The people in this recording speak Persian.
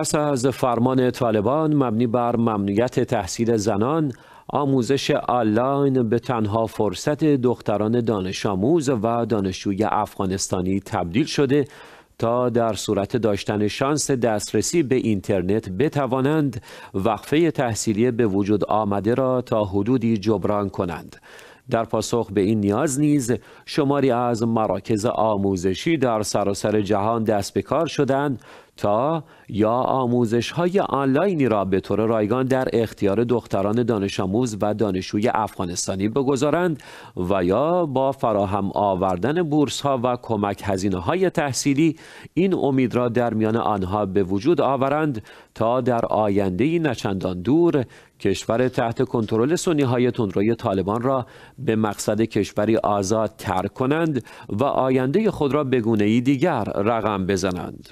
پس از فرمان طالبان مبنی بر ممنوعیت تحصیل زنان آموزش آنلاین به تنها فرصت دختران دانش آموز و دانشجوی افغانستانی تبدیل شده تا در صورت داشتن شانس دسترسی به اینترنت بتوانند وقفه تحصیلی به وجود آمده را تا حدودی جبران کنند. در پاسخ به این نیاز نیز شماری از مراکز آموزشی در سراسر جهان دست به کار شدند تا یا آموزش های آنلاینی را به طور رایگان در اختیار دختران دانش آموز و دانشجوی افغانستانی بگذارند و یا با فراهم آوردن بورس ها و کمک هزینه های تحصیلی این امید را در میان آنها به وجود آورند تا در آینده نچندان دور کشور تحت کنترل سنی های تندروی طالبان را به مقصد کشوری آزاد ترک کنند و آینده خود را به گونه دیگر رقم بزنند.